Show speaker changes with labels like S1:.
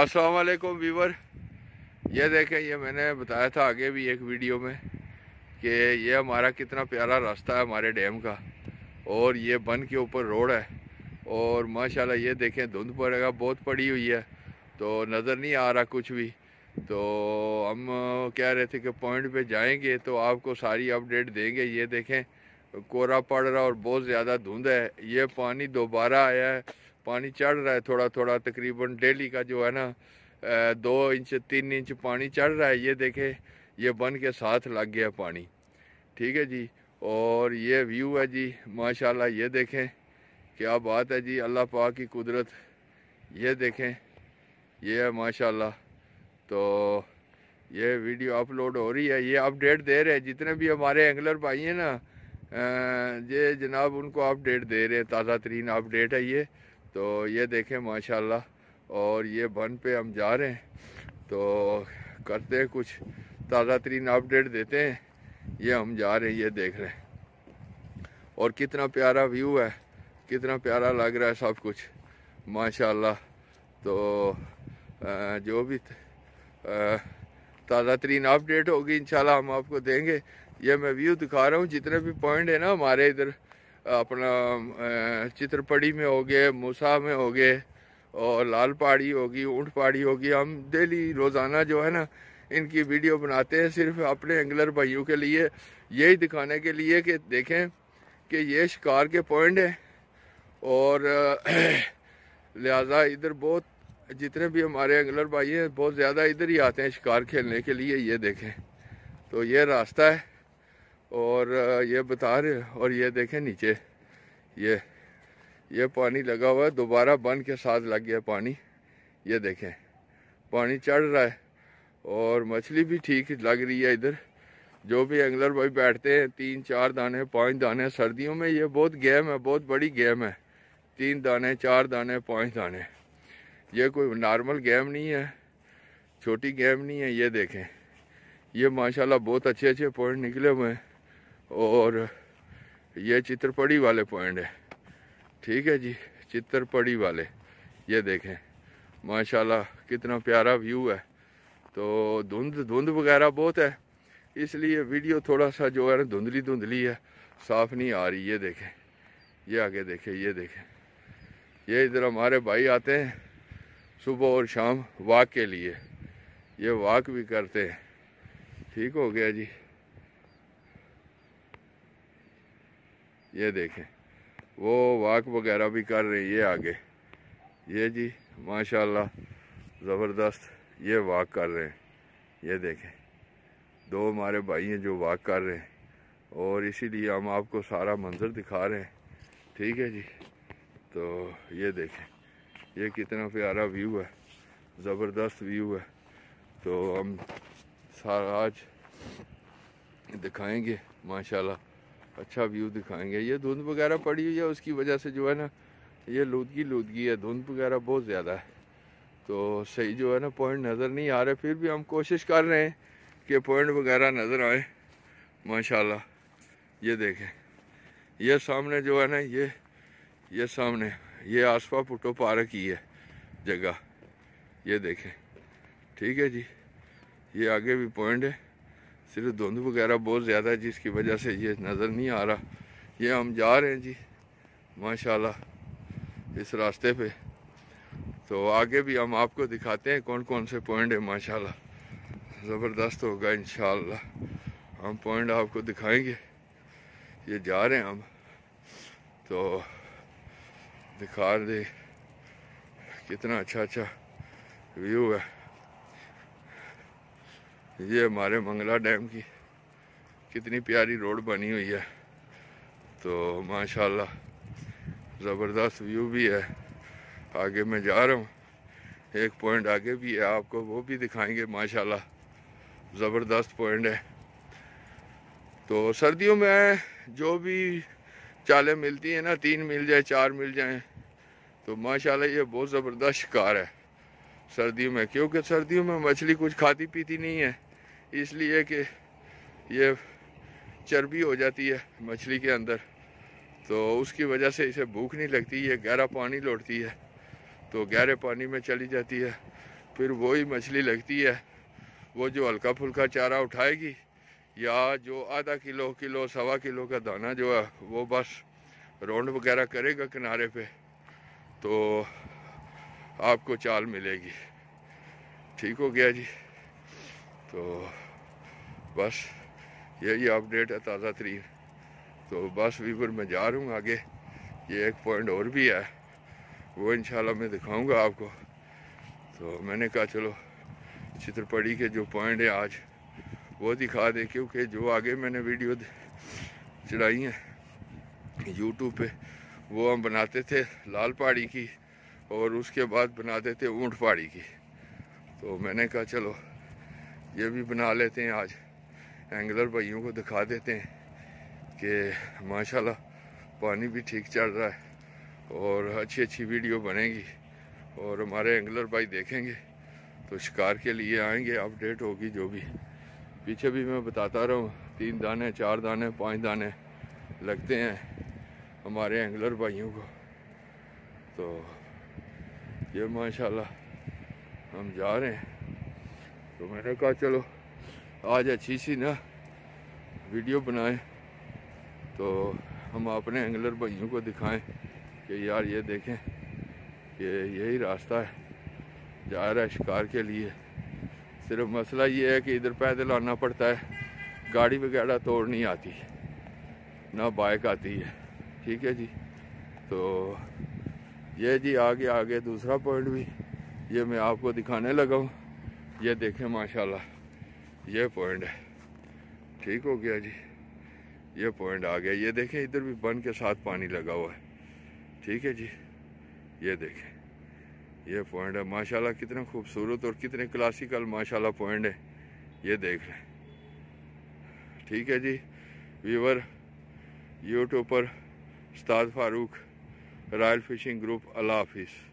S1: असलकुम वीवर ये देखें ये मैंने बताया था आगे भी एक वीडियो में कि ये हमारा कितना प्यारा रास्ता है हमारे डैम का और ये बन के ऊपर रोड है और माशाल्लाह ये देखें धुंध पड़ेगा बहुत पड़ी हुई है तो नज़र नहीं आ रहा कुछ भी तो हम कह रहे थे कि पॉइंट पे जाएंगे तो आपको सारी अपडेट देंगे ये देखें कोरा पड़ रहा और बहुत ज़्यादा धुंध है ये पानी दोबारा आया है पानी चढ़ रहा है थोड़ा थोड़ा तकरीबन डेली का जो है ना दो इंच तीन इंच पानी चढ़ रहा है ये देखें ये बन के साथ लग गया पानी ठीक है जी और ये व्यू है जी माशाल्लाह ये देखें क्या बात है जी अल्लाह पाक की कुदरत ये देखें ये है माशाल्लाह तो ये वीडियो अपलोड हो रही है ये अपडेट दे रहे हैं जितने भी हमारे एंगलर भाई हैं ना ये जनाब उनको अपडेट दे रहे हैं ताज़ा तरीन अपडेट है ये तो ये देखें माशाल्लाह और ये बन पे हम जा रहे हैं तो करते हैं कुछ ताज़ा तरीन अपडेट देते हैं ये हम जा रहे हैं ये देख रहे हैं और कितना प्यारा व्यू है कितना प्यारा लग रहा है सब कुछ माशाल्लाह तो जो भी ताज़ा तरीन अपडेट होगी इंशाल्लाह हम आपको देंगे ये मैं व्यू दिखा रहा हूँ जितने भी पॉइंट है ना हमारे इधर अपना चित्रपड़ी में हो गए मूसा में हो गए और लाल पहाड़ी होगी ऊँट पहाड़ी होगी हम डेली रोज़ाना जो है ना इनकी वीडियो बनाते हैं सिर्फ अपने एंगलर भाइयों के लिए यही दिखाने के लिए कि देखें कि ये शिकार के पॉइंट हैं और लिहाजा इधर बहुत जितने भी हमारे एंगलर भाई हैं बहुत ज़्यादा इधर ही आते हैं शिकार खेलने के लिए ये देखें तो ये रास्ता है और ये बता रहे और ये देखें नीचे ये ये पानी लगा हुआ है दोबारा बन के साथ लग गया पानी ये देखें पानी चढ़ रहा है और मछली भी ठीक लग रही है इधर जो भी एंगलर भाई बैठते हैं तीन चार दाने पांच दाने सर्दियों में ये बहुत गेम है बहुत बड़ी गेम है तीन दाने चार दाने पांच दाने ये कोई नॉर्मल गेम नहीं है छोटी गेम नहीं है ये देखें ये माशाल्लाह बहुत अच्छे अच्छे पॉइंट निकले हुए हैं और ये चित्रपड़ी वाले पॉइंट है ठीक है जी चित्रपड़ी वाले ये देखें माशाल्लाह कितना प्यारा व्यू है तो धुंध धुंध वगैरह बहुत है इसलिए वीडियो थोड़ा सा जो है ना धुंधली धुंधली है साफ नहीं आ रही ये देखें ये आगे देखें ये देखें ये इधर हमारे भाई आते हैं सुबह और शाम वाक के लिए ये वाक भी करते हैं ठीक हो गया जी ये देखें वो वाक वगैरह भी कर रहे हैं ये आगे ये जी माशाल्लाह ज़बरदस्त ये वाक कर रहे हैं ये देखें दो हमारे भाई हैं जो वाक कर रहे हैं और इसीलिए हम आपको सारा मंजर दिखा रहे हैं ठीक है जी तो ये देखें ये कितना प्यारा व्यू है ज़बरदस्त व्यू है तो हम सारा आज दिखाएंगे माशाल्लाह अच्छा व्यू दिखाएंगे ये धुंध वगैरह पड़ी हुई है उसकी वजह से जो है ना ये लूदगी लूदगी है धुंध वगैरह बहुत ज़्यादा है तो सही जो है ना पॉइंट नज़र नहीं आ रहे फिर भी हम कोशिश कर रहे हैं कि पॉइंट वगैरह नज़र आए माशाल्लाह ये देखें ये सामने जो है ना ये ये सामने ये आसपा पुटो पार्क ही है जगह ये देखें ठीक है जी ये आगे भी पॉइंट है सिर्फ धुंध वगैरह बहुत ज़्यादा है जिसकी वजह से ये नज़र नहीं आ रहा ये हम जा रहे हैं जी माशाल्लाह इस रास्ते पे तो आगे भी हम आपको दिखाते हैं कौन कौन से पॉइंट है माशाल्लाह ज़बरदस्त होगा इन हम पॉइंट आपको दिखाएंगे ये जा रहे हैं हम तो दिखा दे कितना अच्छा अच्छा व्यू है ये हमारे मंगला डैम की कितनी प्यारी रोड बनी हुई है तो माशाल्लाह ज़बरदस्त व्यू भी है आगे मैं जा रहा हूँ एक पॉइंट आगे भी है आपको वो भी दिखाएंगे माशाल्लाह ज़बरदस्त पॉइंट है तो सर्दियों में जो भी चालें मिलती हैं ना तीन मिल जाए चार मिल जाए तो माशाल्लाह ये बहुत ज़बरदस्त शिकार है सर्दियों में क्योंकि सर्दियों में मछली कुछ खाती पीती नहीं है इसलिए कि ये चर्बी हो जाती है मछली के अंदर तो उसकी वजह से इसे भूख नहीं लगती ये गहरा पानी लौटती है तो गहरे पानी में चली जाती है फिर वही मछली लगती है वो जो हल्का फुल्का चारा उठाएगी या जो आधा किलो किलो सवा किलो का दाना जो है वो बस राउंड वगैरह करेगा किनारे पे तो आपको चाल मिलेगी ठीक हो गया जी तो बस यही अपडेट है ताज़ा तरीन तो बस वीवर मैं जा रहा हूँ आगे ये एक पॉइंट और भी है वो इंशाल्लाह मैं दिखाऊंगा आपको तो मैंने कहा चलो चित्रपड़ी के जो पॉइंट है आज वो दिखा दे क्योंकि जो आगे मैंने वीडियो चढ़ाई हैं यूट्यूब पे वो हम बनाते थे लाल पहाड़ी की और उसके बाद बनाते थे ऊँट पहाड़ी की तो मैंने कहा चलो ये भी बना लेते हैं आज एंगलर भाइयों को दिखा देते हैं कि माशाल्लाह पानी भी ठीक चल रहा है और अच्छी अच्छी वीडियो बनेगी और हमारे एंगलर भाई देखेंगे तो शिकार के लिए आएंगे अपडेट होगी जो भी पीछे भी मैं बताता रहा हूँ तीन दाने चार दाने पाँच दाने लगते हैं हमारे एंगलर भाइयों को तो ये माशाल्लाह हम जा रहे हैं तो मैंने कहा चलो आज अच्छी सी ना वीडियो बनाएं तो हम अपने एंगलर भाइयों को दिखाएं कि यार ये देखें कि यही रास्ता है जा रहा है शिकार के लिए सिर्फ मसला ये है कि इधर पैदल आना पड़ता है गाड़ी वगैरह तोड़ नहीं आती ना बाइक आती है ठीक है जी तो ये जी आगे आगे दूसरा पॉइंट भी ये मैं आपको दिखाने लगा हूँ ये देखें माशाल्लाह ये पॉइंट है ठीक हो गया जी ये पॉइंट आ गया ये देखें इधर भी बन के साथ पानी लगा हुआ है ठीक है जी ये देखें ये पॉइंट है माशाल्लाह कितना खूबसूरत और कितने क्लासिकल माशाल्लाह पॉइंट है ये देख लें ठीक है जी वीवर यूट्यूब पर उस्ताद फारूक रॉयल फिशिंग ग्रुप अल्लाह हाफिज़